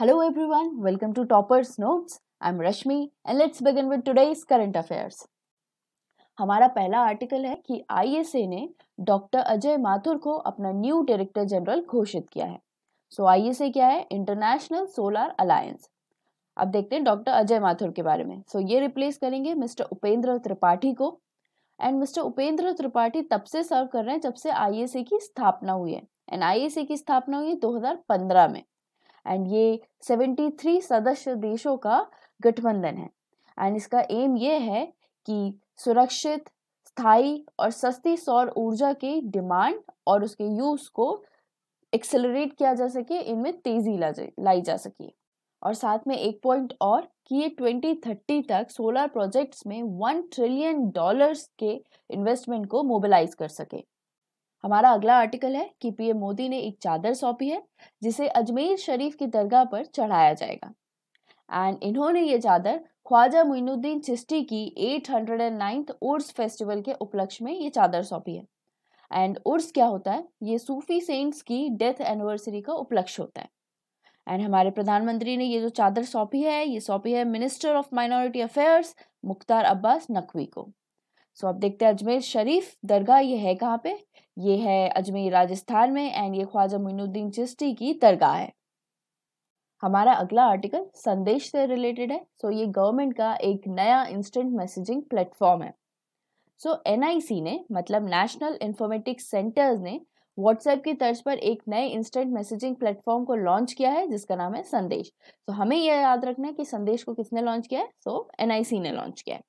Hello everyone, welcome to Topper's Notes. I'm Rashmi and let's begin with today's current affairs. हमारा पहला article है कि ISA ने doctor Ajay Mathur को अपना न्यू डायरेक्टर जनरल घोषित किया है सो so, आईएसए क्या है इंटरनेशनल सोलर अलायंस अब देखते हैं डॉक्टर अजय माथुर के बारे में सो so, ये रिप्लेस करेंगे मिस्टर उपेंद्र त्रिपाठी को एंड मिस्टर उपेंद्र त्रिपाठी तब से सर्व कर रहे हैं जब से आईएसए की स्थापना हुई है एंड आईएसए की स्थापना हुई है 2015 में एंड ये 73 सदस्य देशों का गठबंधन है एंड इसका एम ये है कि सुरक्षित स्थायी और सस्ती सौर ऊर्जा की डिमांड और उसके यूज को एक्सेलरेट किया जा सके इनमें तेजी ला लाई जा सके और साथ में एक पॉइंट और कि ये 2030 तक सोलर प्रोजेक्ट्स में वन ट्रिलियन डॉलर्स के इन्वेस्टमेंट को मोबिलाइज कर सके हमारा अगला आर्टिकल है कि पीएम मोदी ने एक चादर सौंपी है जिसे अजमेर शरीफ की दरगाह पर चढ़ाया जाएगा एंड इन्होंने ये चादर ख्वाजा मुइनुद्दीन चिश्ती की eight hundred and ninth Urs festival के उपलक्ष्य में ये चादर सौंपी है एंड उर्स क्या होता है ये सूफी सेंट्स की डेथ एनिवर्सरी का उपलक्ष्य होता है एंड हमारे प्रधानमंत्री ने ये जो चादर सौंपी है ये सौंपी है minister of minority affairs Mukhtar Abbas Naqvi को सो so, आप देखते हैं अजमेर शरीफ दरगाह ये है कहाँ पे ये है अजमेर राजस्थान में एंड ये ख्वाजा मोनुद्दीन चिश्ती की दरगाह है हमारा अगला आर्टिकल संदेश से रिलेटेड है सो so, ये गवर्नमेंट का एक नया इंस्टेंट मैसेजिंग प्लेटफॉर्म है सो so, एनआईसी ने मतलब नेशनल इंफॉर्मेटिक्स सेंटर्स ने व्हाट्सएप की तर्ज पर एक नए इंस्टेंट मैसेजिंग प्लेटफॉर्म को लॉन्च किया है जिसका नाम है संदेश तो so, हमें यह याद रखना है कि संदेश को किसने लॉन्च किया है सो so, एन ने लॉन्च किया है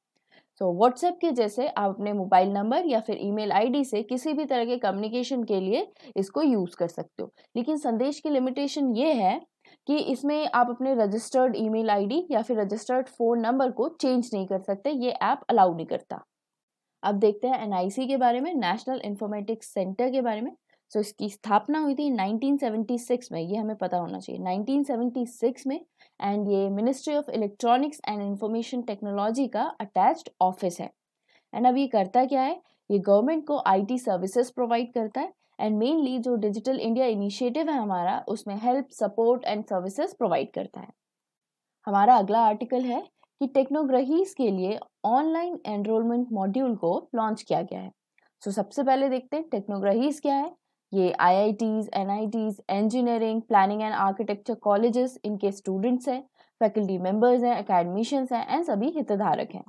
तो व्हाट्सएप के जैसे आप अपने मोबाइल नंबर या फिर ईमेल आईडी से किसी भी तरह के कम्युनिकेशन के लिए इसको यूज़ कर सकते हो लेकिन संदेश की लिमिटेशन ये है कि इसमें आप अपने रजिस्टर्ड ईमेल आईडी या फिर रजिस्टर्ड फ़ोन नंबर को चेंज नहीं कर सकते ये ऐप अलाउ नहीं करता अब देखते हैं एन के बारे में नेशनल इन्फॉर्मेटिक्स सेंटर के बारे में सो so, इसकी स्थापना हुई थी 1976 में ये हमें पता होना चाहिए 1976 में एंड ये ministry of electronics and information technology का अटैच्ड ऑफिस है एंड अब ये करता क्या है ये गवर्नमेंट को आईटी सर्विसेज प्रोवाइड करता है एंड मेनली जो डिजिटल इंडिया इनिशिएटिव है हमारा उसमें help support and services provide करता है हमारा अगला आर्टिकल है कि टेक्नोग्रहीज के लिए ऑनलाइन एनरोलमेंट मॉड्यूल को लॉन्च किया गया है सो so, सबसे पहले देखते हैं टेक्नोग्रहीज क्या है ये IITs NITs engineering planning and architecture colleges इनके स्टूडेंट्स हैं फैकल्टी मेंबर्स हैं अकेडमिशंस हैं एंड सभी हितधारक हैं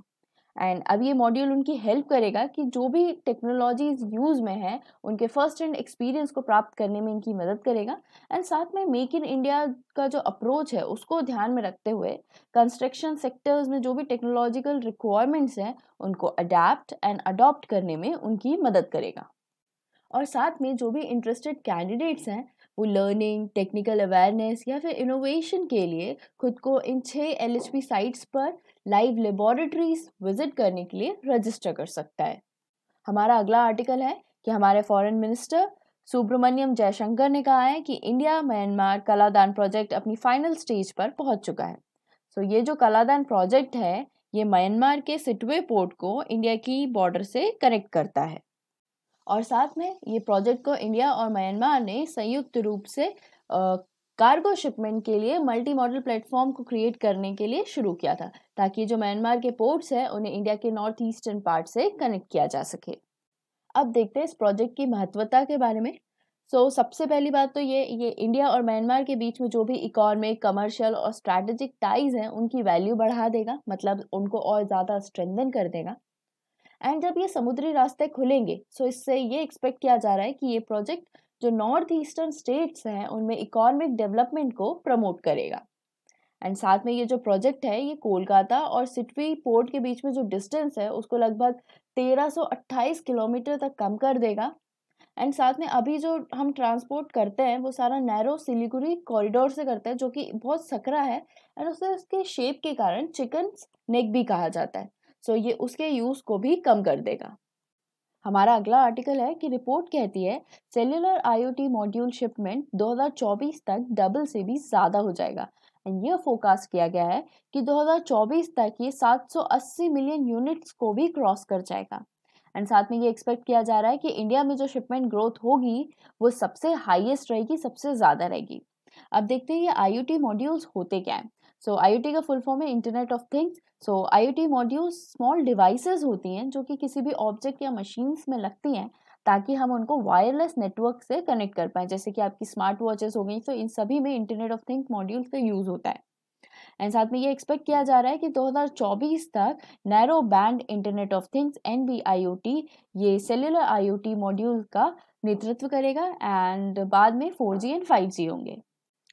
एंड अब ये मॉड्यूल उनकी हेल्प करेगा कि जो भी टेक्नोलॉजीज यूज़ में है उनके फर्स्ट हैंड एक्सपीरियंस को प्राप्त करने में इनकी मदद करेगा एंड साथ में मेक इन इंडिया का जो अप्रोच है उसको ध्यान में रखते हुए कंस्ट्रक्शन सेक्टर्स में जो भी टेक्नोलॉजिकल रिक्वायरमेंट्स हैं उनको अडेप्ट एंड अडॉप्ट करने में उनकी मदद करेगा और साथ में जो भी इंटरेस्टेड कैंडिडेट्स हैं वो लर्निंग टेक्निकल अवेयरनेस या फिर इनोवेशन के लिए खुद को इन छः एल साइट्स पर लाइव लेबॉरेटरीज विजिट करने के लिए रजिस्टर कर सकता है हमारा अगला आर्टिकल है कि हमारे फॉरेन मिनिस्टर सुब्रमण्यम जयशंकर ने कहा है कि इंडिया म्यांमार कलादान प्रोजेक्ट अपनी फाइनल स्टेज पर पहुंच चुका है सो so, ये जो कलादान प्रोजेक्ट है ये म्यांमार के सिटवे पोर्ट को इंडिया की बॉर्डर से कनेक्ट करता है और साथ में ये प्रोजेक्ट को इंडिया और म्यांमार ने संयुक्त रूप से कार्गो शिपमेंट के लिए मल्टी मॉडल प्लेटफॉर्म को क्रिएट करने के लिए शुरू किया था ताकि जो म्यांमार के पोर्ट्स हैं उन्हें इंडिया के नॉर्थ ईस्टर्न पार्ट से कनेक्ट किया जा सके अब देखते हैं इस प्रोजेक्ट की महत्वता के बारे में सो so, सबसे पहली बात तो ये ये इंडिया और म्यांमार के बीच में जो भी इकोनॉमिक कमर्शियल और स्ट्रैटेजिक टाइज हैं उनकी वैल्यू बढ़ा देगा मतलब उनको और ज़्यादा स्ट्रेंदन कर देगा एंड जब ये समुद्री रास्ते खुलेंगे सो इससे ये एक्सपेक्ट किया जा रहा है कि ये प्रोजेक्ट जो नॉर्थ ईस्टर्न स्टेट्स हैं उनमें इकोनॉमिक डेवलपमेंट को प्रमोट करेगा एंड साथ में ये जो प्रोजेक्ट है ये कोलकाता और सिटवी पोर्ट के बीच में जो डिस्टेंस है उसको लगभग 1328 किलोमीटर तक कम कर देगा एंड साथ में अभी जो हम ट्रांसपोर्ट करते हैं वो सारा नैरो सिलीगुड़ी कॉरिडोर से करते हैं जो कि बहुत सकरा है एंड उससे उसके शेप के कारण चिकन नेक भी कहा जाता है सो ये उसके यूज़ को भी कम कर देगा हमारा अगला आर्टिकल है कि रिपोर्ट कहती है सेल्युलर आईओटी मॉड्यूल शिपमेंट 2024 तक डबल से भी ज़्यादा हो जाएगा एंड यह फोकास्ट किया गया है कि 2024 तक ये 780 मिलियन यूनिट्स को भी क्रॉस कर जाएगा एंड साथ में ये एक्सपेक्ट किया जा रहा है कि इंडिया में जो शिपमेंट ग्रोथ होगी वो सबसे हाईएस्ट रहेगी सबसे ज़्यादा रहेगी अब देखते हैं ये आई मॉड्यूल्स होते क्या है सो so, टी का फुल फॉर्म है internet of things so IoT module small devices होती हैं जो कि किसी भी ऑब्जेक्ट या मशीन्स में लगती हैं ताकि हम उनको वायरलेस नेटवर्क से कनेक्ट कर पाएँ जैसे कि आपकी स्मार्ट वॉचेस हो गई तो इन सभी में इंटरनेट ऑफ थिंग्स मॉड्यूल का यूज़ होता है एंड साथ में ये एक्सपेक्ट किया जा रहा है कि 2024 तक narrow band internet of things N B ये सेलुलर आई मॉड्यूल का नेतृत्व करेगा एंड बाद में 4G एंड 5G होंगे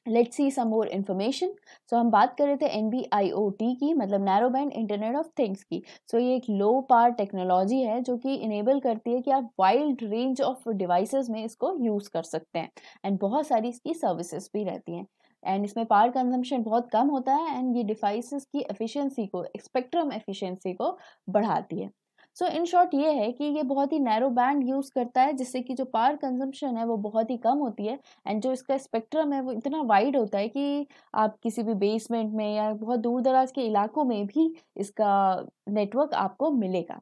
लेट सी सम मोर इन्फॉर्मेशन सो हम बात कर रहे थे N B I O T की मतलब narrow band internet of things की सो so, ये एक लो पार टेक्नोलॉजी है जो कि इनेबल करती है कि आप वाइल्ड रेंज ऑफ डिवाइसेस में इसको यूज़ कर सकते हैं एंड बहुत सारी इसकी सर्विसेज भी रहती हैं एंड इसमें पावर कंजम्पशन बहुत कम होता है एंड ये डिवाइसेस की एफिशिएंसी को स्पेक्ट्रम एफिशिएंसी को बढ़ाती है सो इन शॉर्ट ये है कि ये बहुत ही नैरो बैंड यूज़ करता है जिससे कि जो पावर कंजम्पशन है वो बहुत ही कम होती है एंड जो इसका स्पेक्ट्रम है वो इतना वाइड होता है कि आप किसी भी बेसमेंट में या बहुत दूर दराज के इलाकों में भी इसका नेटवर्क आपको मिलेगा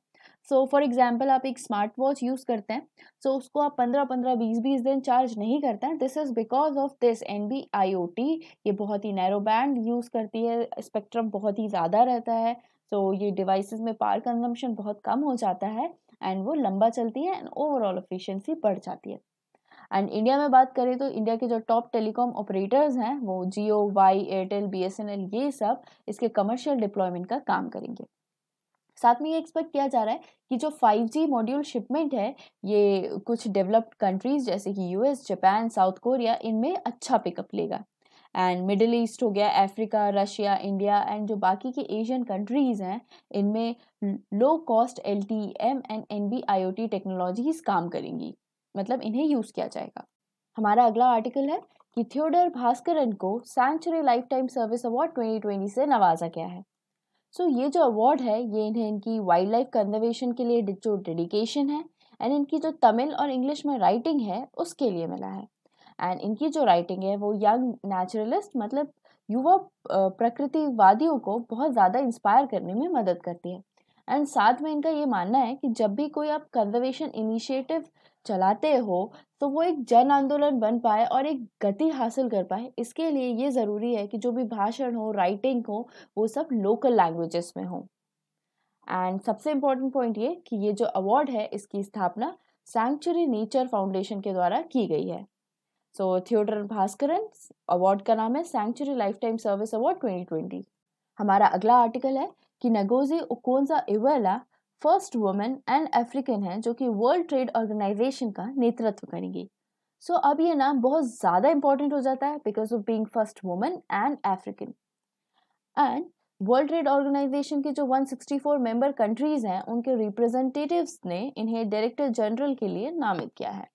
सो फॉर एग्जाम्पल आप एक स्मार्ट वॉच यूज़ करते हैं सो so उसको आप पंद्रह पंद्रह बीस बीस दिन चार्ज नहीं करते हैं this is because of this N B I O T ये बहुत ही नैरो बैंड यूज़ करती है स्पेक्ट्रम बहुत ही ज़्यादा रहता है तो ये डिवाइसेस में पावर कंजम्पशन बहुत कम हो जाता है एंड वो लंबा चलती है एंड ओवरऑल एफिशिएंसी बढ़ जाती है एंड इंडिया में बात करें तो इंडिया के जो टॉप टेलीकॉम ऑपरेटर्स हैं वो जियो वाई एयरटेल बी ये सब इसके कमर्शियल डिप्लॉयमेंट का काम करेंगे साथ में ये एक्सपेक्ट किया जा रहा है कि जो 5G मॉड्यूल शिपमेंट है ये कुछ डेवलप्ड कंट्रीज जैसे कि यूएस जापान साउथ कोरिया इनमें अच्छा पिकअप लेगा एंड मिडिल ईस्ट हो गया अफ्रीका रशिया इंडिया एंड जो बाकी के एशियन कंट्रीज़ हैं इनमें low cost L T M and N B I O T technologies काम करेंगी मतलब इन्हें यूज़ किया जाएगा हमारा अगला आर्टिकल है कि थियोडर भास्करन को century lifetime service award twenty twenty से नवाजा गया है सो so, ये जो अवार्ड है ये इन्हें इनकी वाइल्ड लाइफ कंजर्वेशन के लिए जो डेडिकेशन है एंड इनकी जो तमिल और इंग्लिश में राइटिंग है उसके लिए मिला है एंड इनकी जो राइटिंग है वो यंग नेचुरलिस्ट मतलब युवा प्रकृतिवादियों को बहुत ज़्यादा इंस्पायर करने में मदद करती है एंड साथ में इनका ये मानना है कि जब भी कोई आप कंजर्वेशन इनिशिएटिव चलाते हो तो वो एक जन आंदोलन बन पाए और एक गति हासिल कर पाए इसके लिए ये ज़रूरी है कि जो भी भाषण हो राइटिंग हो वो सब लोकल लैंग्वेजेस में हो एंड सबसे इम्पोर्टेंट पॉइंट ये कि ये जो अवार्ड है इसकी स्थापना सैंक्चुरी नेचर फाउंडेशन के द्वारा की गई है सो थियोडर भास्करन अवार्ड का नाम है century lifetime service award 2020 हमारा अगला आर्टिकल है कि Ngozi Okonjo Iweala first women and African है जो कि वर्ल्ड ट्रेड ऑर्गेनाइजेशन का नेतृत्व करेंगी सो so, अब ये नाम बहुत ज़्यादा इंपॉर्टेंट हो जाता है because of being first women and African and world trade organization के जो 164 मेंबर कंट्रीज हैं उनके रिप्रेजेंटेटिव्स ने इन्हें डायरेक्टर जनरल के लिए नामित किया है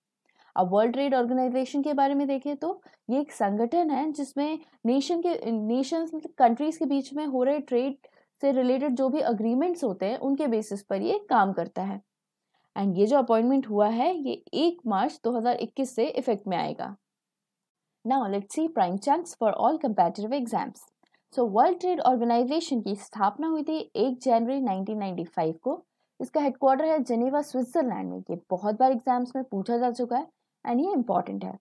अब वर्ल्ड ट्रेड ऑर्गेनाइजेशन के बारे में देखें तो ये एक संगठन है जिसमें नेशन के नेशन कंट्रीज मतलब के बीच में हो रहे ट्रेड से रिलेटेड जो भी अग्रीमेंट्स होते हैं उनके बेसिस पर ये काम करता है एंड ये जो अपॉइंटमेंट हुआ है ये एक मार्च 2021 से इफेक्ट में आएगा now let's see prime chance for all competitive exams so world trade organization की स्थापना हुई थी एक जनवरी 1995 को इसका हेडक्वार्टर है जेनेवा स्विट्जरलैंड में ये बहुत बार एग्जाम्स में पूछा जा चुका है एंड ये इम्पॉर्टेंट है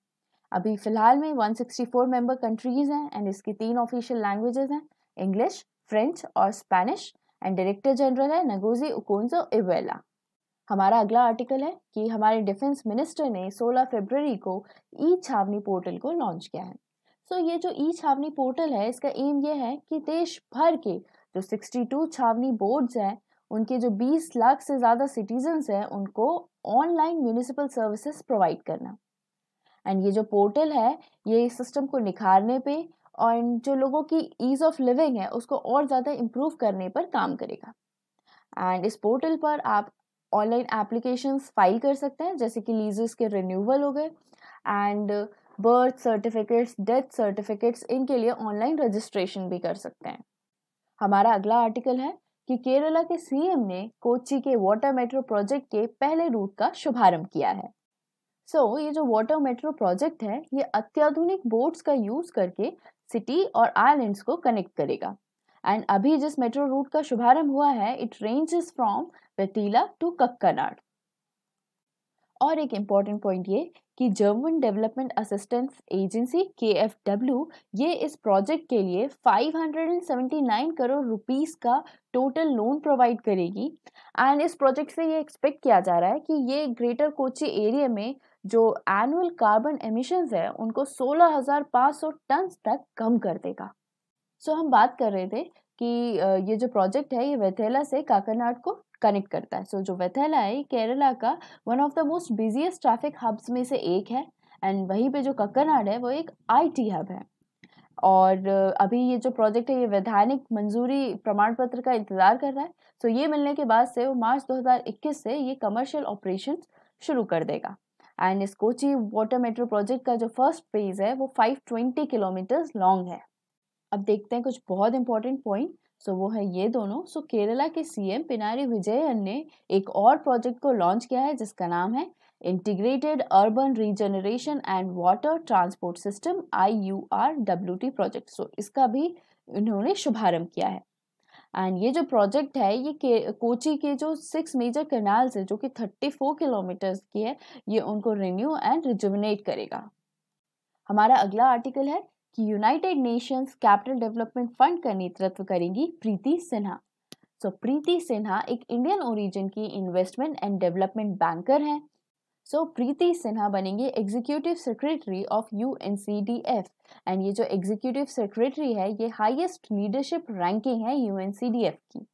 अभी फ़िलहाल में 164 मेंबर कंट्रीज़ हैं एंड इसकी तीन ऑफिशियल लैंग्वेजेस हैं इंग्लिश फ्रेंच और स्पेनिश एंड डायरेक्टर जनरल है नगोजी उकोन्जो इवेला हमारा अगला आर्टिकल है कि हमारे डिफेंस मिनिस्टर ने 16 फरवरी को ई छावनी पोर्टल को लॉन्च किया है सो so, ये जो ई छावनी पोर्टल है इसका एम ये है कि देश भर के जो 62 छावनी बोर्ड्स हैं उनके जो 20 लाख से ज़्यादा सिटीजन्स हैं उनको ऑनलाइन म्यूनिसिपल सर्विसेज प्रोवाइड करना एंड ये जो पोर्टल है ये सिस्टम को निखारने पे और जो लोगों की ईज़ ऑफ लिविंग है उसको और ज़्यादा इम्प्रूव करने पर काम करेगा एंड इस पोर्टल पर आप ऑनलाइन एप्लीकेशंस फाइल कर सकते हैं जैसे कि लीजेस के रिन्यूअल हो गए and birth certificates death certificates इनके लिए ऑनलाइन रजिस्ट्रेशन भी कर सकते हैं हमारा अगला आर्टिकल है कि केरला के सीएम ने कोची के वाटर मेट्रो प्रोजेक्ट के पहले रूट का शुभारंभ किया है सो so, ये जो वाटर मेट्रो प्रोजेक्ट है ये अत्याधुनिक बोट्स का यूज करके सिटी और आइलैंड्स को कनेक्ट करेगा एंड अभी जिस मेट्रो रूट का शुभारंभ हुआ है इट रेंजेस फ्रॉम पेटीला टू कक्कानाड और एक इम्पॉर्टेंट पॉइंट ये कि German development assistance agency K F W ये इस प्रोजेक्ट के लिए 579 करोड़ रुपीस का टोटल लोन प्रोवाइड करेगी एंड इस प्रोजेक्ट से ये एक्सपेक्ट किया जा रहा है कि ये ग्रेटर कोची एरिया में जो एनुअल कार्बन एमिशंस है उनको 16,500 टन तक कम कर देगा सो so, हम बात कर रहे थे कि ये जो प्रोजेक्ट है ये वेथेला से काकरनाड को कनेक्ट करता है सो so, जो वेथेलाई केरला का one of the most busiest traffic hubs में से एक है एंड वहीं पे जो कक्कनाड है वो एक आईटी हब है और अभी ये जो प्रोजेक्ट है ये वैधानिक मंजूरी प्रमाण पत्र का इंतज़ार कर रहा है सो so, ये मिलने के बाद से वो मार्च 2021 से ये कमर्शियल ऑपरेशन शुरू कर देगा एंड इस कोची वाटर मेट्रो प्रोजेक्ट का जो फर्स्ट फेज है वो 520 किलोमीटर्स लॉन्ग है अब देखते हैं कुछ बहुत इंपॉर्टेंट पॉइंट सो वो है ये दोनों सो केरला के सीएम पिनारी विजयन ने एक और प्रोजेक्ट को लॉन्च किया है जिसका नाम है integrated urban regeneration and water transport system I U R W T project so इसका भी इन्होंने शुभारंभ किया है एंड ये जो प्रोजेक्ट है ये के, कोची के जो सिक्स मेजर कैनाल्स है जो कि थर्टी फोर किलोमीटर्स की है ये उनको रिन्यू एंड रिजुविनेट करेगा हमारा अगला आर्टिकल है कि united nations capital development fund का नेतृत्व करेंगी प्रीति सिन्हा सो so, प्रीति सिन्हा एक इंडियन ओरिजिन की इन्वेस्टमेंट एंड डेवलपमेंट बैंकर हैं सो so, प्रीति सिन्हा बनेंगे executive secretary of U and ये जो एग्जीक्यूटिव सेक्रेटरी है ये हाईएस्ट लीडरशिप रैंकिंग है यू की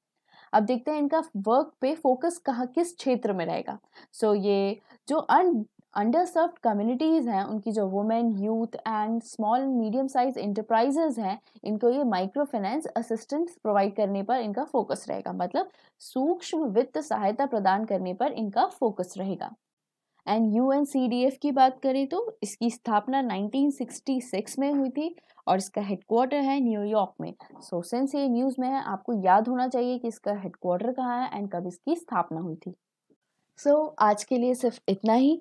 अब देखते हैं इनका वर्क पे फोकस कहाँ किस क्षेत्र में रहेगा सो so, ये जो अन अंडरसर्व कम्युनिटीज़ हैं उनकी जो women youth and small medium size enterprises हैं इनको ये माइक्रो फाइनेंस असिस्टेंस प्रोवाइड करने पर इनका फोकस रहेगा मतलब सूक्ष्म वित्त सहायता प्रदान करने पर इनका फोकस रहेगा and U N C D F की बात करें तो इसकी स्थापना नाइनटीन सिक्सटी सिक्स में हुई थी और इसका हेडक्वार्टर है न्यूयॉर्क में सो सेंस ये न्यूज़ में है आपको याद होना चाहिए कि इसका हेडक्वार्टर कहाँ है एंड कब इसकी स्थापना हुई थी सो so, आज के लिए सिर्फ इतना ही